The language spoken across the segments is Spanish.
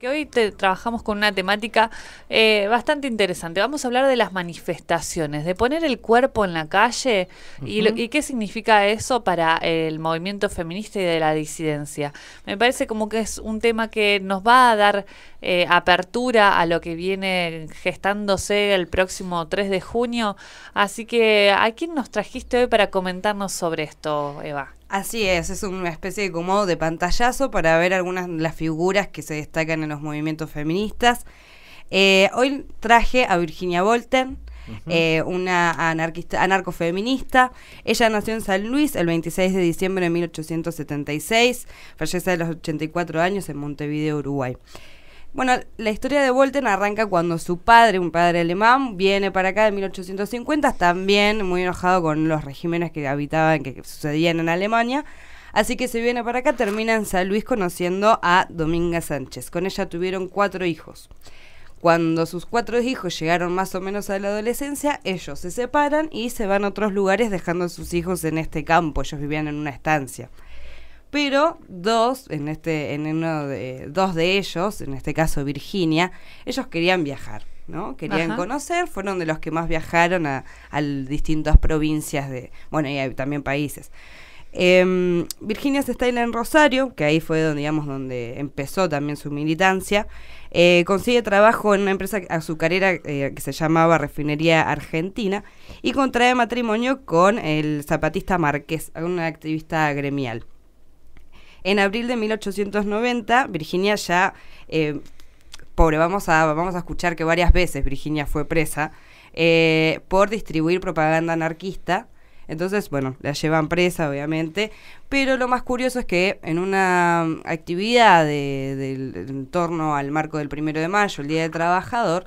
que hoy trabajamos con una temática eh, bastante interesante. Vamos a hablar de las manifestaciones, de poner el cuerpo en la calle y, qué significa eso para el movimiento feminista y de la disidencia. Me parece como que es un tema que nos va a dar eh, apertura a lo que viene gestándose el próximo 3 de junio. Así que, ¿a quién nos trajiste hoy para comentarnos sobre esto, Eva? Así es, es una especie de comodo de pantallazo para ver algunas de las figuras que se destacan en los movimientos feministas. Eh, hoy traje a Virginia Volten, eh, una anarquista, anarcofeminista. Ella nació en San Luis el 26 de diciembre de 1876, fallece a los 84 años en Montevideo, Uruguay. Bueno, la historia de Volten arranca cuando su padre, un padre alemán, viene para acá en 1850, también muy enojado con los regímenes que habitaban, que sucedían en Alemania. Así que se viene para acá, termina en San Luis conociendo a Dominga Sánchez. Con ella tuvieron cuatro hijos. Cuando sus cuatro hijos llegaron más o menos a la adolescencia, ellos se separan y se van a otros lugares dejando a sus hijos en este campo. Ellos vivían en una estancia pero dos, en este, en uno de, dos de ellos, en este caso Virginia, ellos querían viajar, ¿no? Querían conocer, fueron de los que más viajaron a, a distintas provincias de, bueno, y también países. Em, Virginia se está en Rosario, que ahí fue donde, digamos, donde empezó también su militancia. Eh, consigue trabajo en una empresa azucarera eh, que se llamaba Refinería Argentina y contrae matrimonio con el zapatista Márquez, un activista gremial. En abril de 1890, Virginia ya, eh, pobre, vamos a, vamos a escuchar que varias veces Virginia fue presa eh, por distribuir propaganda anarquista. Entonces, bueno, la llevan presa, obviamente. Pero lo más curioso es que en una um, actividad en torno al marco del primero de mayo, el Día del Trabajador,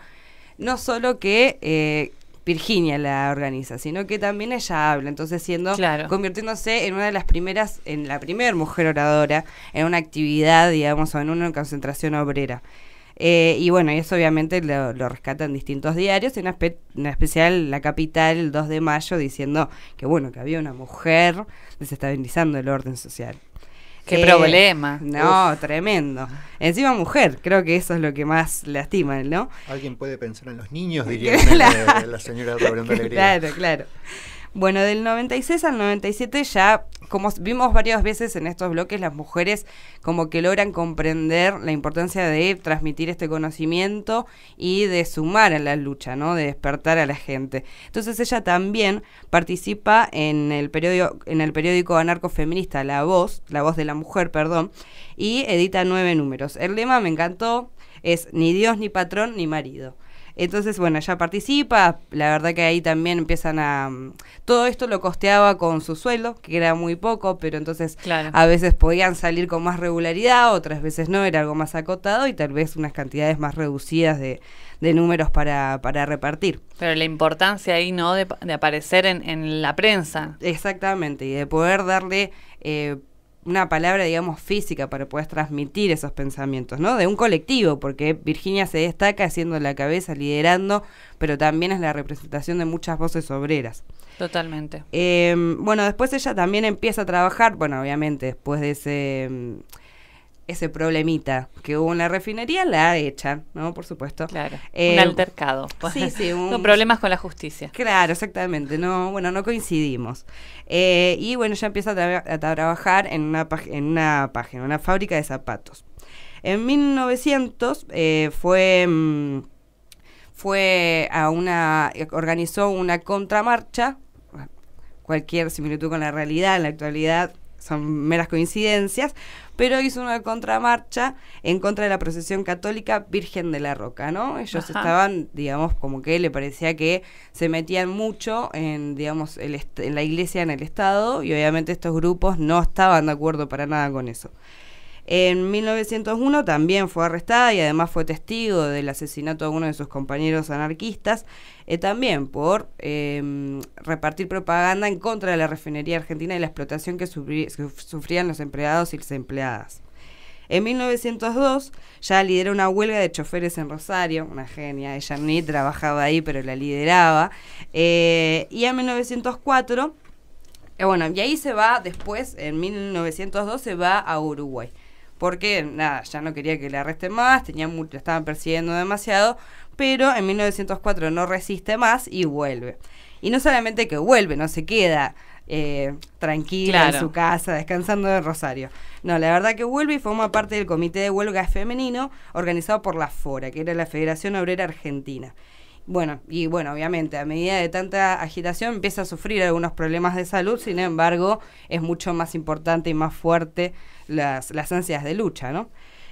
no solo que eh, Virginia la organiza, sino que también ella habla, entonces siendo convirtiéndose en una de las primeras, en la primera mujer oradora, en una actividad, digamos, o en una concentración obrera. Eh, y bueno, eso obviamente lo, rescatan distintos diarios, en, en, especial La Capital el 2 de mayo, diciendo que bueno, que había una mujer desestabilizando el orden social. Qué problema. No, tremendo. Encima mujer, creo que eso es lo que más lastima, ¿no? Alguien puede pensar en los niños, diría la, la, señora la Alegría. Claro, claro. Bueno, del 96 al 97 ya como vimos varias veces en estos bloques, las mujeres como que logran comprender la importancia de transmitir este conocimiento y de sumar a la lucha, ¿no? De despertar a la gente. Entonces ella también participa en el periódico, en el periódico anarcofeminista La Voz, La Voz de la Mujer, perdón, y edita nueve números. El lema me encantó, es ni Dios ni patrón ni marido. Entonces, bueno, ella participa, la verdad que ahí también empiezan a... Mm, todo esto lo costeaba con su sueldo, que era muy poco, pero entonces a veces podían salir con más regularidad, otras veces no, era algo más acotado y tal vez unas cantidades más reducidas de, números para, para repartir. Pero la importancia ahí, ¿no? De, aparecer en, la prensa. Exactamente, y de poder darle... Eh, una palabra, digamos, física para poder transmitir esos pensamientos, ¿no? De un colectivo, porque Virginia se destaca haciendo la cabeza, liderando, pero también es la representación de muchas voces obreras. Totalmente. Em, bueno, después ella también empieza a trabajar, bueno, obviamente, después de ese em, ese problemita que hubo en la refinería, la ha hecha, ¿no? Por supuesto. Claro. Eh, un altercado. Sí, sí. Un, problemas con la justicia. Claro, exactamente. No, bueno, no coincidimos. Eh, y bueno, ya empieza a, trabajar en una, en una página, una fábrica de zapatos. En 1900 eh, fue... Mm, fue a una organizó una contramarcha cualquier similitud con la realidad en la actualidad son meras coincidencias pero hizo una contramarcha en contra de la procesión católica Virgen de la Roca, ¿no? Ellos estaban, digamos, como que le parecía que se metían mucho en, digamos, en la iglesia, en el Estado, y obviamente estos grupos no estaban de acuerdo para nada con eso. En 1901 también fue arrestada y además fue testigo del asesinato de uno de sus compañeros anarquistas, eh, también por em, repartir propaganda en contra de la refinería argentina y la explotación que, sufrían los empleados y las empleadas. En 1902 ya lideró una huelga de choferes en Rosario, una genia, ella ni trabajaba ahí, pero la lideraba. Eh, y en 1904, eh, bueno, y ahí se va después, en 1902 se va a Uruguay porque nada, ya no quería que le arresten más, tenía estaban persiguiendo demasiado, pero en 1904 no resiste más y vuelve. Y no solamente que vuelve, no se queda eh, tranquila en su casa, descansando de Rosario. No, la verdad que vuelve y forma parte del Comité de Huelga Femenino organizado por la FORA, que era la Federación Obrera Argentina. Bueno, y bueno, obviamente a medida de tanta agitación empieza a sufrir algunos problemas de salud, sin embargo es mucho más importante y más fuerte las, las ansias de lucha, ¿no?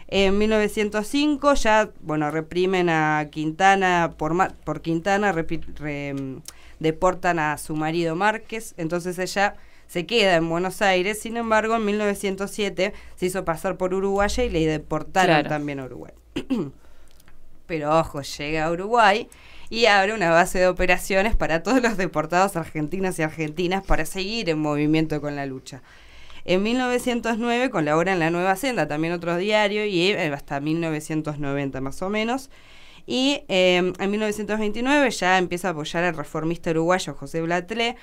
En 1905 ya, bueno, reprimen a Quintana, por, por Quintana mm, deportan a su marido Márquez, entonces ella se queda en Buenos Aires, sin embargo en 1907 se hizo pasar por Uruguay y le deportaron también a Uruguay. Pero ojo, llega a Uruguay y abre una base de operaciones para todos los deportados argentinos y argentinas para seguir en movimiento con la lucha. En 1909 colabora en La Nueva Senda, también otro diario, y eh, hasta 1990 más o menos. Y em, en 1929 ya empieza a apoyar al reformista uruguayo José Blatlé.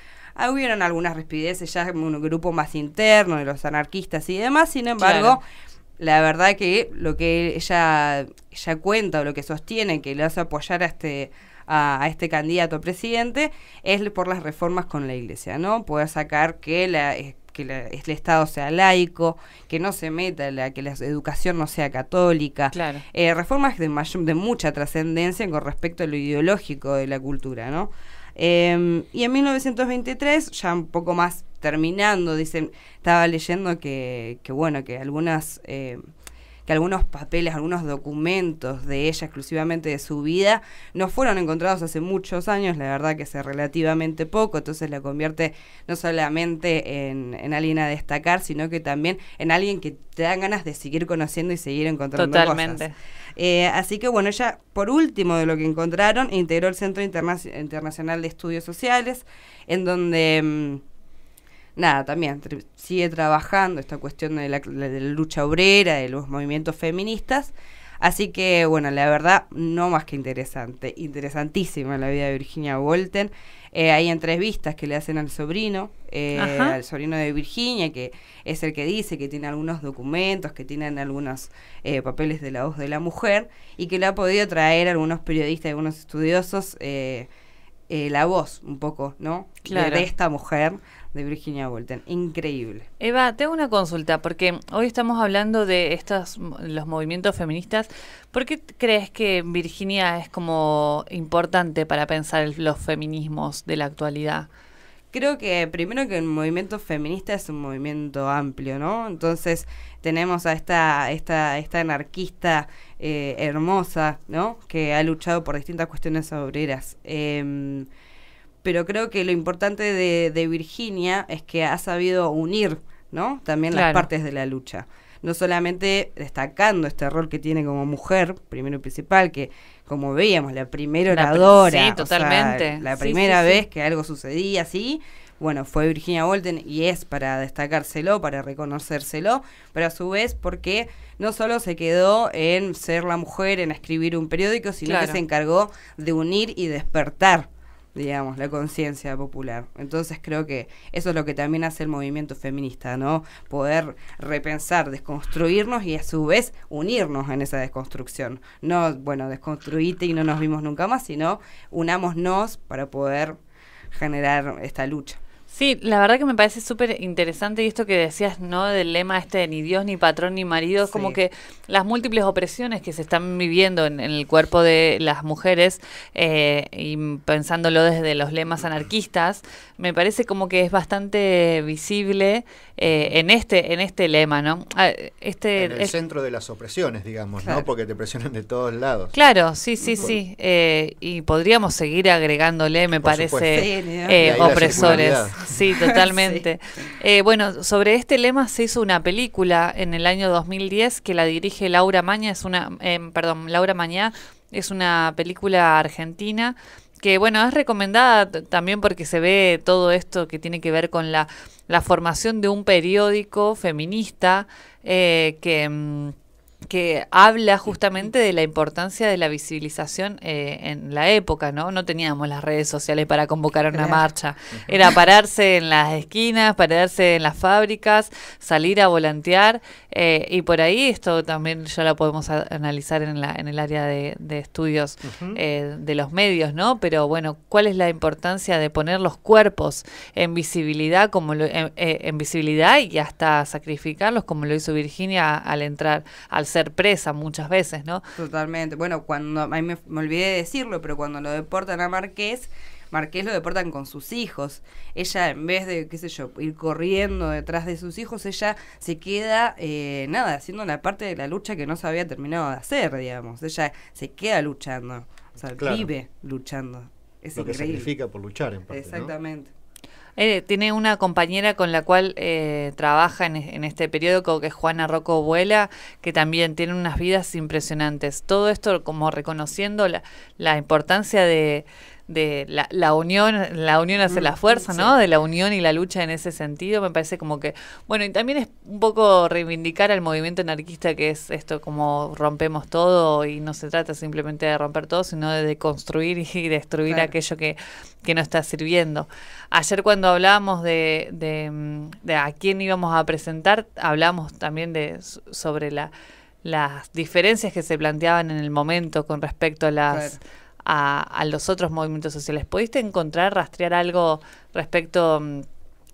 hubieron algunas respideces ya en un grupo más interno de los anarquistas y demás, sin embargo... La verdad que lo que ella, ella cuenta o lo que sostiene que le hace apoyar a este, a, este candidato a presidente es por las reformas con la iglesia, ¿no? Puede sacar que la eh, que el Estado sea laico, que no se meta, la, que la educación no sea católica. Claro. Eh, reformas de, de mucha trascendencia con respecto a lo ideológico de la cultura, ¿no? Em, y en 1923, ya un poco más terminando, dicen, estaba leyendo que, que bueno, que algunas... Eh, que algunos papeles, algunos documentos de ella exclusivamente de su vida, no fueron encontrados hace muchos años, la verdad que hace relativamente poco, entonces la convierte no solamente en, alguien a destacar, sino que también en alguien que te dan ganas de seguir conociendo y seguir encontrando Totalmente. cosas. Eh, así que bueno, ella por último de lo que encontraron integró el Centro Internacional de Estudios Sociales, en donde... Mm, nada, también sigue trabajando esta cuestión de la, lucha obrera, de los movimientos feministas. Así que, bueno, la verdad, no más que interesante, interesantísima la vida de Virginia Bolten. Eh, hay entrevistas que le hacen al sobrino, eh, al sobrino de Virginia, que es el que dice que tiene algunos documentos, que tiene algunos eh, papeles de la voz de la mujer, y que le ha podido traer algunos periodistas, algunos estudiosos. Eh, la voz un poco, ¿no? Claro. De, esta mujer, de Virginia Woolf. Increíble. Eva, tengo una consulta, porque hoy estamos hablando de estos, los movimientos feministas. ¿Por qué crees que Virginia es como importante para pensar los feminismos de la actualidad? Creo que primero que el movimiento feminista es un movimiento amplio, ¿no? Entonces tenemos a esta, esta, esta anarquista eh, hermosa, ¿no? Que ha luchado por distintas cuestiones obreras. Em, pero creo que lo importante de, Virginia es que ha sabido unir, ¿no? También las partes de la lucha. No solamente destacando este rol que tiene como mujer, primero y principal, que como veíamos, la primera oradora. La, totalmente. la primera vez que algo sucedía así, bueno, fue Virginia bolten y es para destacárselo, para reconocérselo, pero a su vez porque no solo se quedó en ser la mujer, en escribir un periódico, sino que se encargó de unir y despertar digamos, la conciencia popular. Entonces creo que eso es lo que también hace el movimiento feminista, ¿no? Poder repensar, desconstruirnos y a su vez unirnos en esa desconstrucción. No, bueno, desconstruite y no nos vimos nunca más, sino unámonos para poder generar esta lucha. Sí, la verdad que me parece súper interesante y esto que decías, ¿no? Del lema este de ni Dios, ni patrón, ni marido, como que las múltiples opresiones que se están viviendo en, el cuerpo de las mujeres, eh, y pensándolo desde los lemas anarquistas, me parece como que es bastante visible eh, en este en este lema, ¿no? Ah, este, en el centro de las opresiones, digamos, ¿no? Porque te presionan de todos lados. Claro, sí, sí, sí. Eh, y podríamos seguir agregándole, me parece, sí, opresores. Sí, totalmente. Eh, bueno, sobre este lema se hizo una película en el año 2010 que la dirige Laura Maña, es una, eh, perdón, Laura Mañá, es una película argentina que bueno, es recomendada también porque se ve todo esto que tiene que ver con la, formación de un periódico feminista eh, que... Mm, que habla justamente de la importancia de la visibilización eh, en la época, ¿no? No teníamos las redes sociales para convocar una marcha. Era pararse en las esquinas, pararse en las fábricas, salir a volantear. Eh, y por ahí esto también ya lo podemos analizar en, el área de, estudios eh, de los medios, ¿no? Pero bueno, ¿cuál es la importancia de poner los cuerpos en visibilidad, como en, en visibilidad y hasta sacrificarlos, como lo hizo Virginia al entrar al ser presa muchas veces, ¿no? Totalmente. Bueno, cuando, me, olvidé de decirlo, pero cuando lo deportan a Marqués, Marqués lo deportan con sus hijos. Ella, en vez de, qué sé yo, ir corriendo detrás de sus hijos, ella se queda, eh, nada, haciendo la parte de la lucha que no se había terminado de hacer, digamos. Ella se queda luchando. O sea, vive luchando. Es lo que significa por luchar, en parte. Exactamente. Eh, tiene una compañera con la cual eh, trabaja en, e-, este periódico, que es Juana Rocco Vuela, que también tiene unas vidas impresionantes. Todo esto como reconociendo la importancia de de la, la, unión, la unión hace la mm, fuerza, ¿no? De la unión y la lucha en ese sentido, me parece como que, bueno, y también es un poco reivindicar al movimiento anarquista que es esto como rompemos todo y no se trata simplemente de romper todo, sino de construir y destruir aquello que, que no está sirviendo. Ayer cuando hablábamos de, de, a quién íbamos a presentar, hablamos también de sobre la las diferencias que se planteaban en el momento con respecto a las a, los otros movimientos sociales. ¿Pudiste encontrar, rastrear algo respecto mm,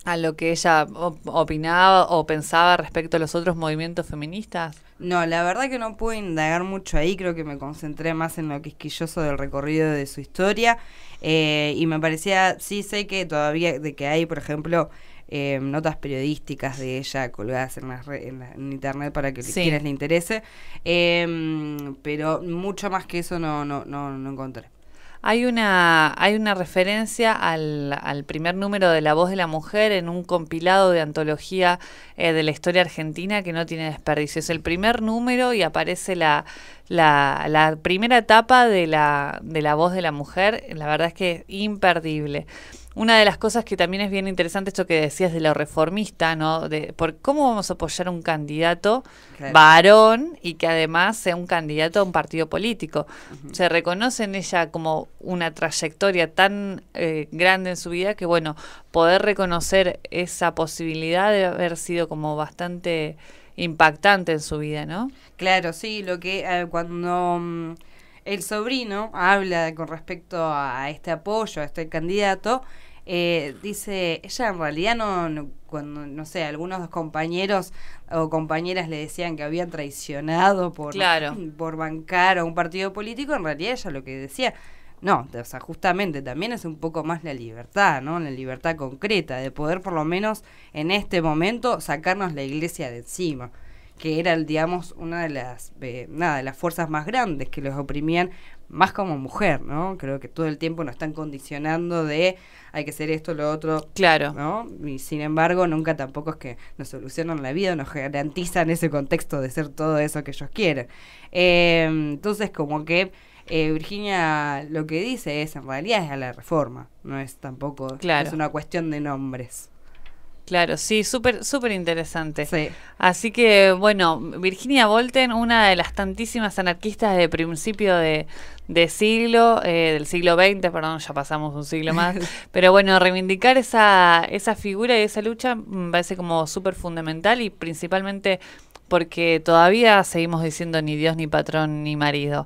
a lo que ella opinaba o pensaba respecto a los otros movimientos feministas? No, la verdad que no pude indagar mucho ahí, creo que me concentré más en lo quisquilloso del recorrido de su historia eh, y me parecía, sí sé que todavía, de que hay, por ejemplo, eh, notas periodísticas de ella colgadas en, las en, internet para que sí. quienes le interese. Em, pero mucho más que eso no, no, no, no encontré. Hay una, hay una referencia al, al, primer número de La Voz de la Mujer en un compilado de antología eh, de la historia argentina que no tiene desperdicio. Es el primer número y aparece la, la, la primera etapa de la, de la Voz de la Mujer. La verdad es que es imperdible. Una de las cosas que también es bien interesante esto que decías de lo reformista, ¿no? De por cómo vamos a apoyar a un candidato varón y que además sea un candidato a un partido político. Se reconoce en ella como una trayectoria tan eh, grande en su vida que bueno, poder reconocer esa posibilidad de haber sido como bastante impactante en su vida, ¿no? Claro, sí, lo que eh, cuando mm, el sobrino habla con respecto a este apoyo, a este candidato. Eh, dice, ella en realidad no, cuando, no sé, algunos compañeros o compañeras le decían que habían traicionado por, por bancar a un partido político, en realidad ella lo que decía, no, o sea, justamente también es un poco más la libertad, ¿no? La libertad concreta de poder por lo menos en este momento sacarnos la iglesia de encima que era, digamos, una de las, eh, nada, las fuerzas más grandes que los oprimían, más como mujer, ¿no? Creo que todo el tiempo nos están condicionando de hay que ser esto, lo otro. Claro. ¿no? Y sin embargo, nunca tampoco es que nos solucionan la vida, nos garantizan ese contexto de ser todo eso que ellos quieren. Eh, entonces, como que eh, Virginia lo que dice es, en realidad es a la reforma, no es tampoco, claro. es una cuestión de nombres. Claro, sí, súper super interesante. Así que, bueno, Virginia Volten, una de las tantísimas anarquistas de principio de, siglo, eh, del siglo XX, perdón, ya pasamos un siglo más, pero bueno, reivindicar esa, esa figura y esa lucha me parece como súper fundamental y principalmente porque todavía seguimos diciendo ni Dios, ni patrón, ni marido.